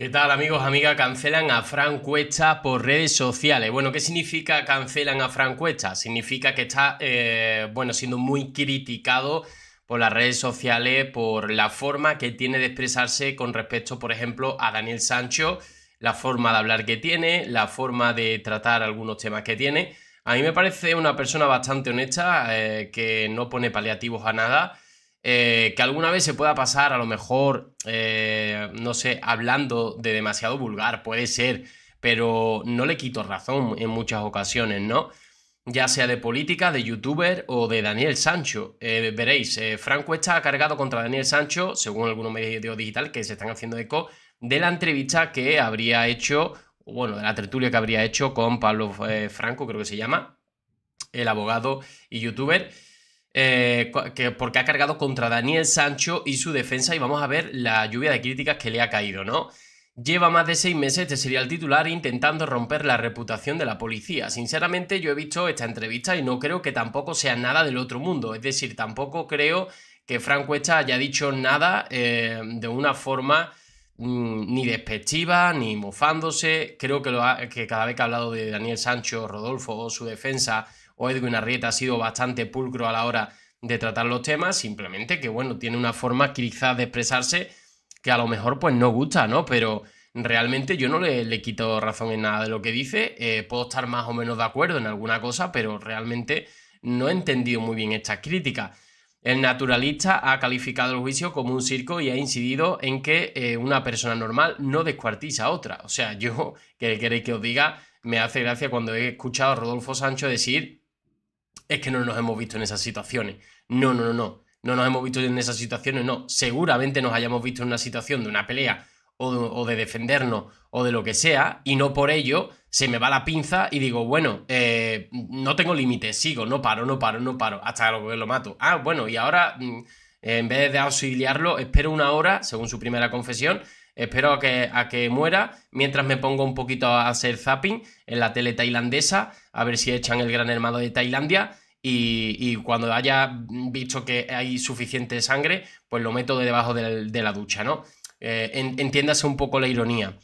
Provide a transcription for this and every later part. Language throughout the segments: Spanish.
¿Qué tal amigos, amigas? Cancelan a Fran Cuesta por redes sociales. Bueno, ¿qué significa cancelan a Fran Cuesta? Significa que está, eh, bueno, siendo muy criticado por las redes sociales, por la forma que tiene de expresarse con respecto, por ejemplo, a Daniel Sancho, la forma de hablar que tiene, la forma de tratar algunos temas que tiene. A mí me parece una persona bastante honesta, eh, que no pone paliativos a nada eh, que alguna vez se pueda pasar, a lo mejor, eh, no sé, hablando de demasiado vulgar, puede ser, pero no le quito razón en muchas ocasiones, ¿no? Ya sea de política, de youtuber o de Daniel Sancho. Eh, veréis, Franco está cargado contra Daniel Sancho, según algunos medios digitales que se están haciendo eco, de la entrevista que habría hecho, bueno, de la tertulia que habría hecho con Pablo Franco, creo que se llama, el abogado y youtuber. Eh, que, porque ha cargado contra Daniel Sancho y su defensa y vamos a ver la lluvia de críticas que le ha caído, ¿no? Lleva más de seis meses de el titular e intentando romper la reputación de la policía. Sinceramente yo he visto esta entrevista y no creo que tampoco sea nada del otro mundo. Es decir, tampoco creo que Frank Cuesta haya dicho nada eh, de una forma mm, ni despectiva, ni mofándose. Creo que, lo que cada vez que ha hablado de Daniel Sancho, Rodolfo o su defensa o Edwin Arrieta ha sido bastante pulcro a la hora de tratar los temas, simplemente que, bueno, tiene una forma quizás de expresarse que a lo mejor pues no gusta, ¿no? Pero realmente yo no le, quito razón en nada de lo que dice, eh, puedo estar más o menos de acuerdo en alguna cosa, pero realmente no he entendido muy bien estas críticas. El naturalista ha calificado el juicio como un circo y ha incidido en que eh, una persona normal no descuartiza a otra. O sea, yo, que queréis que os diga, me hace gracia cuando he escuchado a Rodolfo Sancho decir es que no nos hemos visto en esas situaciones. No, no, no, no. No nos hemos visto en esas situaciones, no. Seguramente nos hayamos visto en una situación de una pelea o de, defendernos o de lo que sea, y no por ello se me va la pinza y digo, bueno, eh, no tengo límites, sigo, no paro, no paro, no paro, hasta lo que lo mato. Ah, bueno, y ahora, mm, en vez de auxiliarlo, espero una hora, según su primera confesión, espero a que, a que muera, mientras me pongo un poquito a hacer zapping en la tele tailandesa, a ver si echan el gran hermano de Tailandia, y, cuando haya visto que hay suficiente sangre, pues lo meto de debajo de, la ducha, ¿no? Eh, entiéndase un poco la ironía.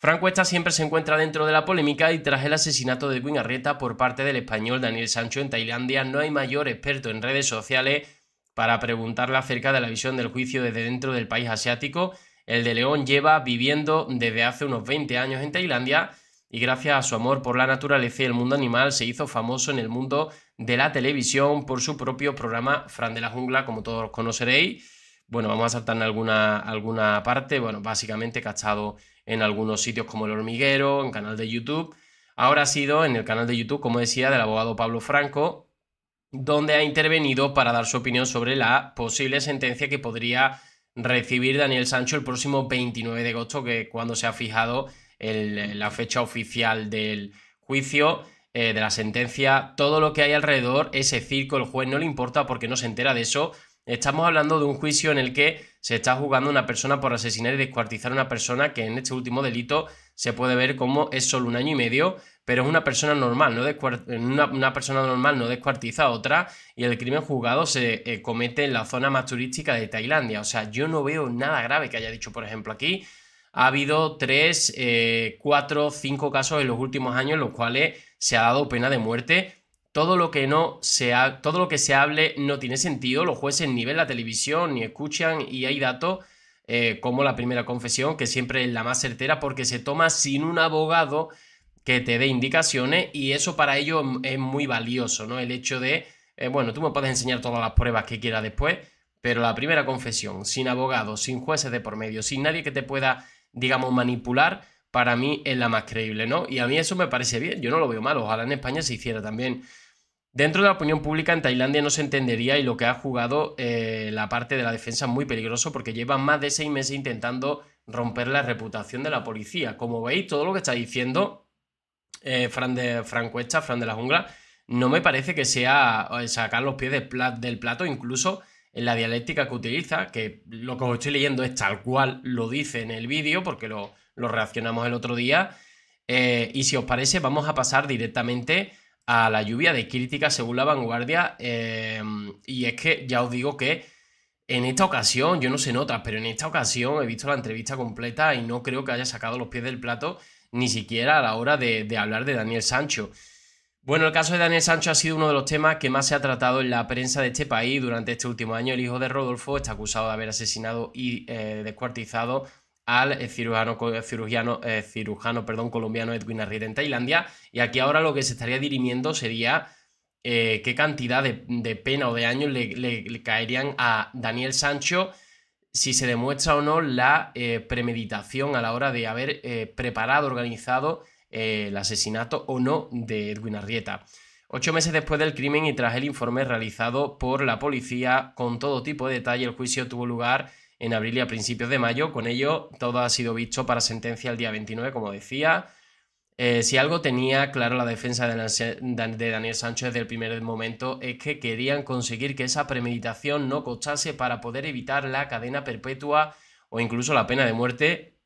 Franco esta siempre se encuentra dentro de la polémica y tras el asesinato de Queen por parte del español Daniel Sancho en Tailandia, no hay mayor experto en redes sociales para preguntarle acerca de la visión del juicio desde dentro del país asiático. El de León lleva viviendo desde hace unos 20 años en Tailandia y gracias a su amor por la naturaleza y el mundo animal se hizo famoso en el mundo de la televisión por su propio programa Fran de la Jungla, como todos conoceréis. Bueno, vamos a saltar en alguna, alguna parte, bueno, básicamente cachado en algunos sitios como El Hormiguero, en canal de YouTube. Ahora ha sido en el canal de YouTube, como decía, del abogado Pablo Franco, donde ha intervenido para dar su opinión sobre la posible sentencia que podría recibir Daniel Sancho el próximo 29 de agosto, que cuando se ha fijado la fecha oficial del juicio, eh, de la sentencia, todo lo que hay alrededor, ese circo, el juez no le importa porque no se entera de eso. Estamos hablando de un juicio en el que se está jugando una persona por asesinar y descuartizar a una persona que en este último delito se puede ver como es solo un año y medio, pero es una persona normal, no una, una, persona normal no descuartiza a otra y el crimen juzgado se eh, comete en la zona más turística de Tailandia. O sea, yo no veo nada grave que haya dicho, por ejemplo, aquí ha habido tres, eh, cuatro, 4, 5 casos en los últimos años en los cuales se ha dado pena de muerte. Todo lo que no se ha, todo lo que se hable no tiene sentido. Los jueces ni ven la televisión, ni escuchan, y hay datos eh, como la primera confesión, que siempre es la más certera, porque se toma sin un abogado que te dé indicaciones, y eso para ello es muy valioso, ¿no? El hecho de, eh, bueno, tú me puedes enseñar todas las pruebas que quieras después, pero la primera confesión, sin abogado, sin jueces de por medio, sin nadie que te pueda digamos, manipular, para mí es la más creíble, ¿no? Y a mí eso me parece bien, yo no lo veo mal, ojalá en España se hiciera también. Dentro de la opinión pública en Tailandia no se entendería y lo que ha jugado eh, la parte de la defensa es muy peligroso porque lleva más de seis meses intentando romper la reputación de la policía. Como veis, todo lo que está diciendo eh, Fran de Francuesta, Fran de la Jungla, no me parece que sea eh, sacar los pies del plato, incluso en la dialéctica que utiliza, que lo que os estoy leyendo es tal cual lo dice en el vídeo, porque lo, reaccionamos el otro día. Eh, y si os parece, vamos a pasar directamente a la lluvia de críticas según la vanguardia. Em, y es que ya os digo que en esta ocasión, yo no sé notas, pero en esta ocasión he visto la entrevista completa y no creo que haya sacado los pies del plato ni siquiera a la hora de, de hablar de Daniel Sancho. Bueno, el caso de Daniel Sancho ha sido uno de los temas que más se ha tratado en la prensa de este país durante este último año. El hijo de Rodolfo está acusado de haber asesinado y eh, descuartizado al eh, cirujano, eh, colombiano Edwin Arrieta en Tailandia. Y aquí ahora lo que se estaría dirimiendo sería qué cantidad de, pena o de años le, caerían a Daniel Sancho si se demuestra o no la premeditación a la hora de haber preparado, organizado eh, el asesinato o no de Edwin Arrieta. Ocho meses después del crimen y tras el informe realizado por la policía con todo tipo de detalle, el juicio tuvo lugar en abril y a principios de mayo. Con ello, todo ha sido visto para sentencia el día 29, como decía. Eh, si algo tenía claro la defensa de Daniel Sánchez desde el primer momento es que querían conseguir que esa premeditación no cochase para poder evitar la cadena perpetua o incluso la pena de muerte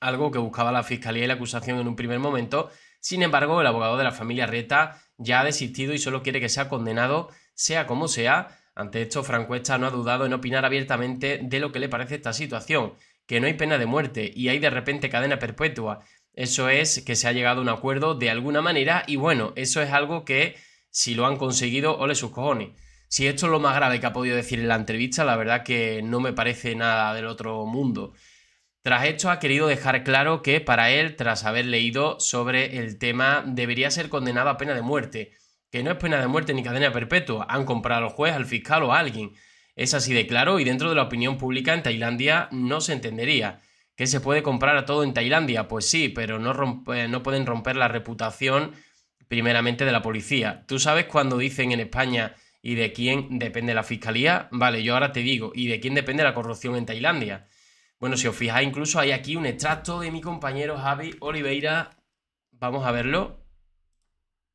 algo que buscaba la Fiscalía y la acusación en un primer momento. Sin embargo, el abogado de la familia Reta ya ha desistido y solo quiere que sea condenado, sea como sea. Ante esto, Franco no ha dudado en opinar abiertamente de lo que le parece esta situación, que no hay pena de muerte y hay de repente cadena perpetua. Eso es que se ha llegado a un acuerdo de alguna manera y bueno, eso es algo que si lo han conseguido, ole sus cojones. Si esto es lo más grave que ha podido decir en la entrevista, la verdad que no me parece nada del otro mundo. Tras esto ha querido dejar claro que para él, tras haber leído sobre el tema, debería ser condenado a pena de muerte, que no es pena de muerte ni cadena perpetua, han comprado al juez, al fiscal o a alguien. Es así de claro y dentro de la opinión pública en Tailandia no se entendería. Que se puede comprar a todo en Tailandia? Pues sí, pero no, eh, no pueden romper la reputación primeramente de la policía. Tú sabes cuando dicen en España y de quién depende la fiscalía, vale, yo ahora te digo, ¿y de quién depende la corrupción en Tailandia? Bueno, si os fijáis, incluso hay aquí un extracto de mi compañero Javi Oliveira. Vamos a verlo.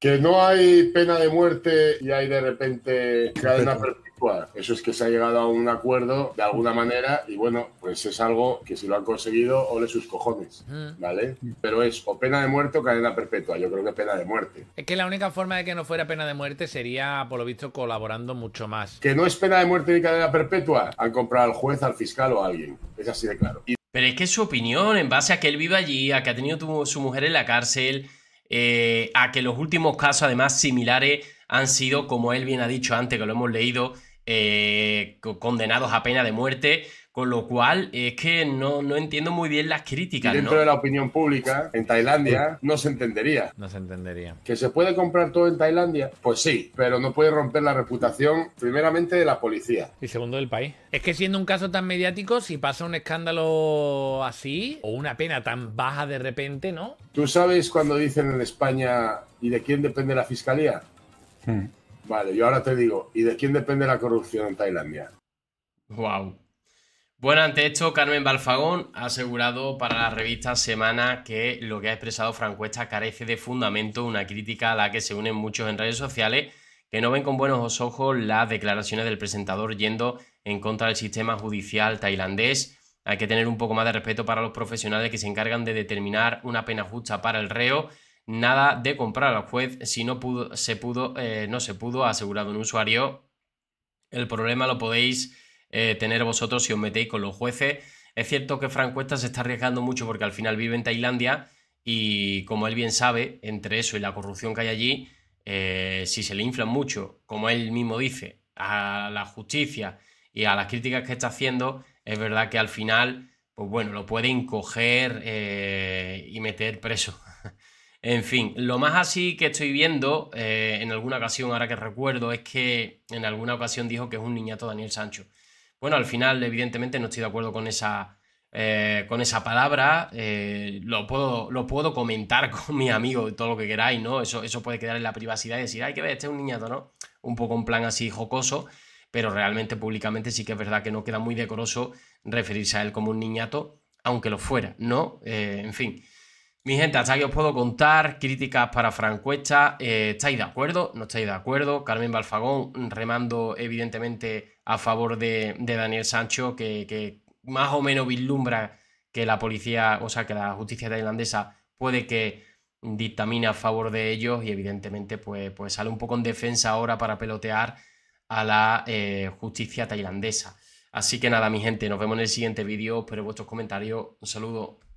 Que no hay pena de muerte y hay de repente cadena eso es que se ha llegado a un acuerdo de alguna manera y bueno, pues es algo que si lo han conseguido, ole sus cojones, ¿vale? Pero es o pena de muerte o cadena perpetua, yo creo que pena de muerte. Es que la única forma de que no fuera pena de muerte sería, por lo visto, colaborando mucho más. Que no es pena de muerte ni cadena perpetua, han comprado al juez, al fiscal o a alguien, es así de claro. Pero es que su opinión, en base a que él vive allí, a que ha tenido su mujer en la cárcel, eh, a que los últimos casos, además, similares han sido, como él bien ha dicho antes, que lo hemos leído, eh, condenados a pena de muerte, con lo cual es que no, entiendo muy bien las críticas. Dentro de la opinión pública, en Tailandia, no se entendería. No se entendería. ¿Que se puede comprar todo en Tailandia? Pues sí, pero no puede romper la reputación, primeramente, de la policía. Y segundo, del país. Es que siendo un caso tan mediático, si pasa un escándalo así, o una pena tan baja de repente, ¿no? Tú sabes cuando dicen en España, ¿y de quién depende la fiscalía? Hmm. Vale, yo ahora te digo, ¿y de quién depende la corrupción en Tailandia? Wow. Bueno, ante esto, Carmen Balfagón ha asegurado para la revista Semana que lo que ha expresado Francuesta carece de fundamento, una crítica a la que se unen muchos en redes sociales que no ven con buenos ojos las declaraciones del presentador yendo en contra del sistema judicial tailandés. Hay que tener un poco más de respeto para los profesionales que se encargan de determinar una pena justa para el reo nada de comprar al juez si no pudo, se pudo, eh, no se pudo, un usuario. El problema lo podéis eh, tener vosotros si os metéis con los jueces. Es cierto que Frank Cuesta se está arriesgando mucho porque al final vive en Tailandia y como él bien sabe, entre eso y la corrupción que hay allí, eh, si se le inflan mucho, como él mismo dice, a la justicia y a las críticas que está haciendo, es verdad que al final, pues bueno, lo pueden coger eh, y meter preso en fin, lo más así que estoy viendo eh, en alguna ocasión, ahora que recuerdo, es que en alguna ocasión dijo que es un niñato Daniel Sancho. Bueno, al final, evidentemente, no estoy de acuerdo con esa, eh, con esa palabra. Eh, lo, puedo, lo puedo comentar con mi amigo, todo lo que queráis, ¿no? Eso, eso puede quedar en la privacidad y decir, hay que ver, este es un niñato, ¿no? Un poco en plan así jocoso, pero realmente públicamente sí que es verdad que no queda muy decoroso referirse a él como un niñato, aunque lo fuera, ¿no? en fin. Mi gente, hasta aquí os puedo contar críticas para Francuesta. Eh, ¿Estáis de acuerdo? ¿No estáis de acuerdo? Carmen Balfagón remando evidentemente a favor de, Daniel Sancho, que, más o menos vislumbra que la policía, o sea, que la justicia tailandesa puede que dictamine a favor de ellos y evidentemente pues, pues sale un poco en defensa ahora para pelotear a la eh, justicia tailandesa. Así que nada, mi gente, nos vemos en el siguiente vídeo, espero vuestros comentarios, un saludo.